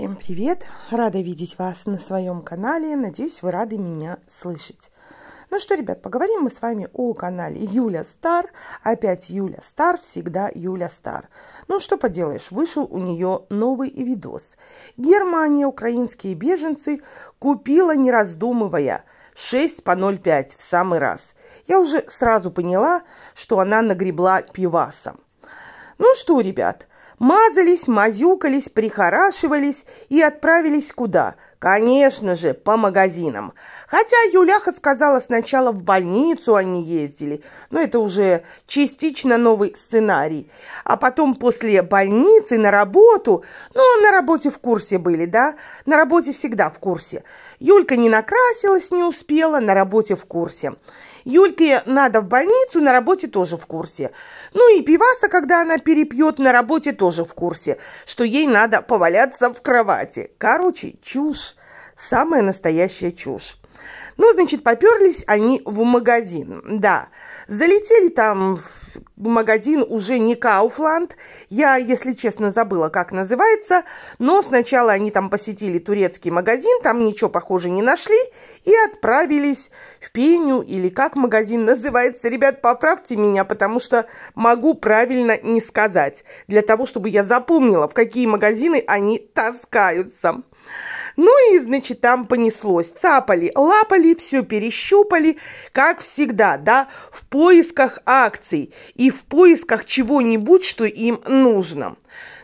Всем привет! Рада видеть вас на своем канале. Надеюсь, вы рады меня слышать. Ну что, ребят, поговорим мы с вами о канале Юля Стар. Опять Юля Стар, всегда Юля Стар. Ну что поделаешь, вышел у нее новый видос. Германия, украинские беженцы купила, не раздумывая. 6 по 0,5 в самый раз. Я уже сразу поняла, что она нагребла пивасом. Ну что, ребят, мазались, мазюкались, прихорашивались и отправились куда? Конечно же, по магазинам. Хотя Юляха сказала сначала в больницу они ездили, но это уже частично новый сценарий. А потом после больницы на работу, ну, на работе в курсе были, да? На работе всегда в курсе. Юлька не накрасилась, не успела, на работе в курсе. Юльке надо в больницу, на работе тоже в курсе. Ну и пиваса, когда она перепьет, на работе тоже в курсе, что ей надо поваляться в кровати. Короче, чушь. Самая настоящая чушь. Ну, значит, поперлись они в магазин, да. Залетели там в магазин уже не Кауфланд, я, если честно, забыла, как называется, но сначала они там посетили турецкий магазин, там ничего, похоже, не нашли, и отправились в Пеню, или как магазин называется. Ребят, поправьте меня, потому что могу правильно не сказать, для того, чтобы я запомнила, в какие магазины они таскаются. Ну и, значит, там понеслось. Цапали, лапали, все перещупали, как всегда, да, в поисках акций и в поисках чего-нибудь, что им нужно.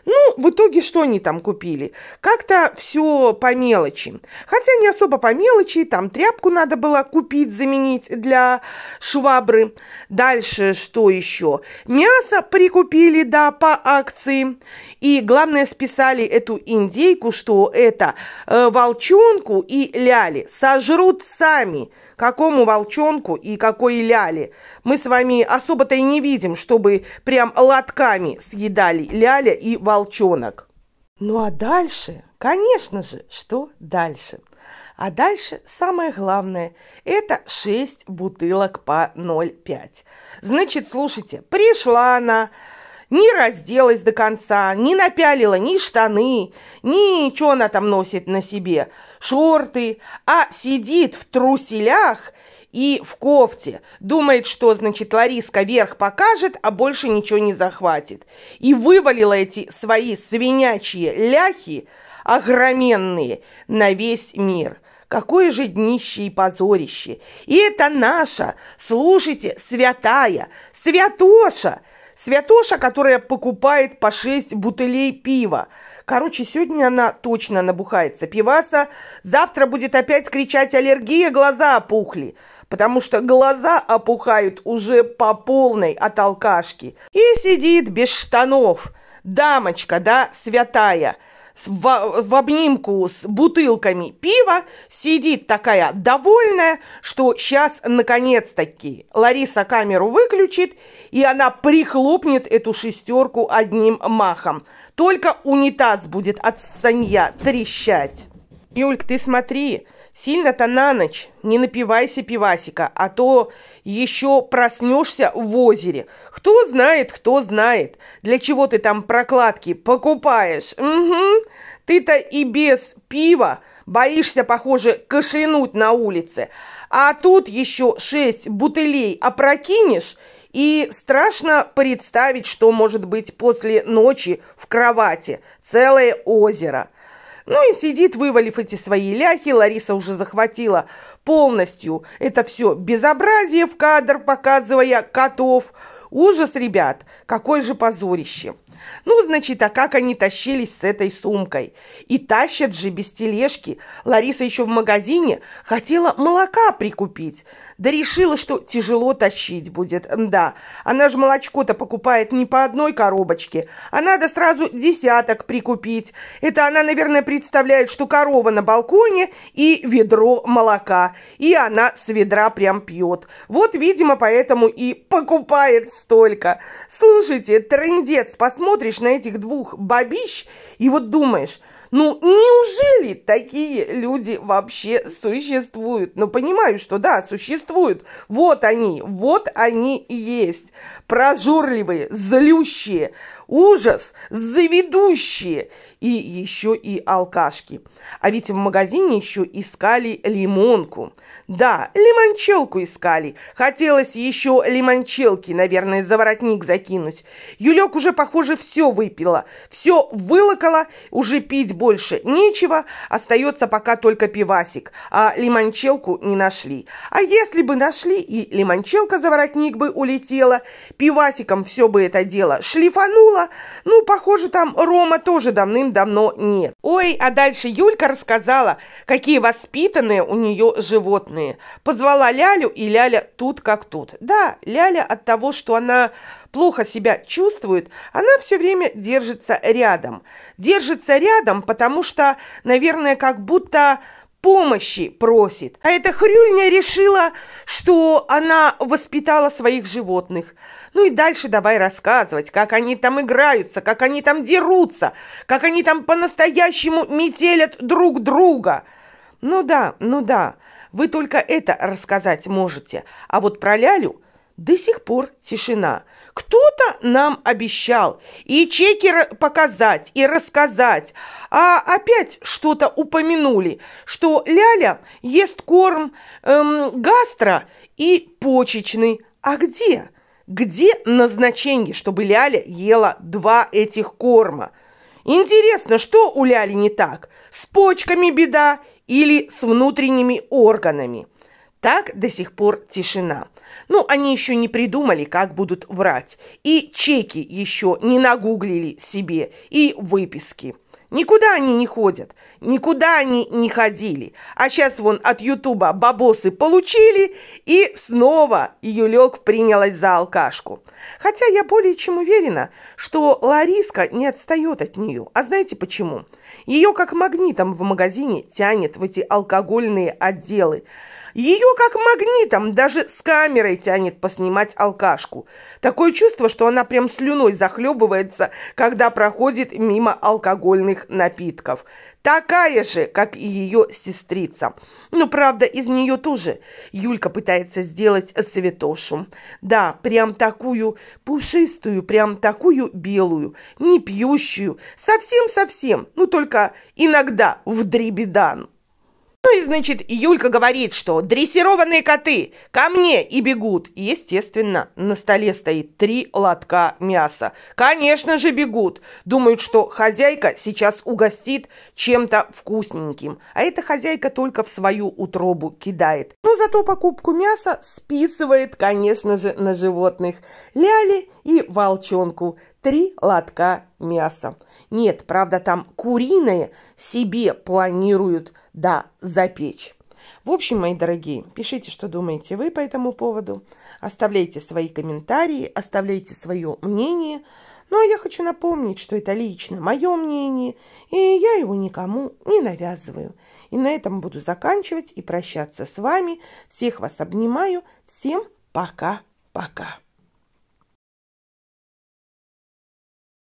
Ну, в итоге что они там купили? Как-то все по мелочи. Хотя не особо по мелочи, там тряпку надо было купить, заменить для швабры. Дальше что еще? Мясо прикупили, да, по акции. И главное, списали эту индейку, что это э, волчонку и ляли сожрут сами – Какому волчонку и какой ляле? Мы с вами особо-то и не видим, чтобы прям лотками съедали ляля и волчонок. Ну а дальше, конечно же, что дальше? А дальше самое главное – это 6 бутылок по 0,5. Значит, слушайте, пришла она, не разделась до конца, не напялила ни штаны, ни что она там носит на себе, шорты, а сидит в труселях и в кофте. Думает, что, значит, Лариска вверх покажет, а больше ничего не захватит. И вывалила эти свои свинячьи ляхи, огроменные, на весь мир. Какое же днище и позорище! И это наша, слушайте, святая, святоша – Святоша, которая покупает по 6 бутылей пива. Короче, сегодня она точно набухается. Пиваса завтра будет опять кричать аллергия, глаза опухли. Потому что глаза опухают уже по полной от алкашки. И сидит без штанов. Дамочка, да, святая – в, в обнимку с бутылками пива, сидит такая довольная, что сейчас наконец-таки Лариса камеру выключит, и она прихлопнет эту шестерку одним махом. Только унитаз будет от санья трещать. Юльк, ты смотри, Сильно-то на ночь не напивайся пивасика, а то еще проснешься в озере. Кто знает, кто знает, для чего ты там прокладки покупаешь. Угу. Ты-то и без пива боишься, похоже, кашлянуть на улице. А тут еще шесть бутылей опрокинешь, и страшно представить, что может быть после ночи в кровати целое озеро. Ну и сидит, вывалив эти свои ляхи, Лариса уже захватила полностью это все безобразие в кадр, показывая котов. Ужас, ребят, какое же позорище. Ну, значит, а как они тащились с этой сумкой? И тащат же без тележки. Лариса еще в магазине хотела молока прикупить. Да решила, что тяжело тащить будет. Да, она же молочко-то покупает не по одной коробочке, а надо сразу десяток прикупить. Это она, наверное, представляет, что корова на балконе и ведро молока. И она с ведра прям пьет. Вот, видимо, поэтому и покупает столько. Слушайте, трендец, посмотрим смотришь на этих двух бабищ и вот думаешь, ну неужели такие люди вообще существуют? Но ну, понимаю, что да, существуют. Вот они, вот они и есть. Прожорливые, злющие, ужас, заведущие и еще и алкашки. А ведь в магазине еще искали лимонку. Да, лимончелку искали. Хотелось еще лимончелки, наверное, за воротник закинуть. Юлек уже, похоже, все выпила. Все вылокала, уже пить больше нечего. Остается пока только пивасик. А лимончелку не нашли. А если бы нашли, и лимончелка за воротник бы улетела, пивасиком все бы это дело шлифануло. Ну, похоже, там Рома тоже давным давно нет. Ой, а дальше Юлька рассказала, какие воспитанные у нее животные. Позвала Лялю, и Ляля тут как тут. Да, Ляля от того, что она плохо себя чувствует, она все время держится рядом. Держится рядом, потому что, наверное, как будто помощи просит. А эта хрюльня решила, что она воспитала своих животных – ну и дальше давай рассказывать, как они там играются, как они там дерутся, как они там по-настоящему метелят друг друга. Ну да, ну да, вы только это рассказать можете. А вот про Лялю до сих пор тишина. Кто-то нам обещал и чеки показать, и рассказать. А опять что-то упомянули, что Ляля ест корм эм, гастро и почечный. А где? Где назначение, чтобы Ляля ела два этих корма? Интересно, что у Ляли не так? С почками беда или с внутренними органами? Так до сих пор тишина. Ну, они еще не придумали, как будут врать. И чеки еще не нагуглили себе, и выписки. Никуда они не ходят, никуда они не ходили. А сейчас вон от Ютуба бабосы получили, и снова Юлек принялась за алкашку. Хотя я более чем уверена, что Лариска не отстает от нее. А знаете почему? Ее как магнитом в магазине тянет в эти алкогольные отделы – ее как магнитом даже с камерой тянет поснимать алкашку. Такое чувство, что она прям слюной захлебывается, когда проходит мимо алкогольных напитков. Такая же, как и ее сестрица. Ну, правда, из нее тоже Юлька пытается сделать цветошу. Да, прям такую пушистую, прям такую белую, не пьющую, совсем-совсем, ну, только иногда в дребедан. Ну и, значит, Юлька говорит, что дрессированные коты ко мне и бегут. Естественно, на столе стоит три лотка мяса. Конечно же, бегут. Думают, что хозяйка сейчас угостит чем-то вкусненьким. А эта хозяйка только в свою утробу кидает. Но зато покупку мяса списывает, конечно же, на животных. Ляли и волчонку. Три лотка мясо. Нет, правда, там куриное себе планируют, да, запечь. В общем, мои дорогие, пишите, что думаете вы по этому поводу. Оставляйте свои комментарии, оставляйте свое мнение. Ну, а я хочу напомнить, что это лично мое мнение, и я его никому не навязываю. И на этом буду заканчивать и прощаться с вами. Всех вас обнимаю. Всем пока-пока.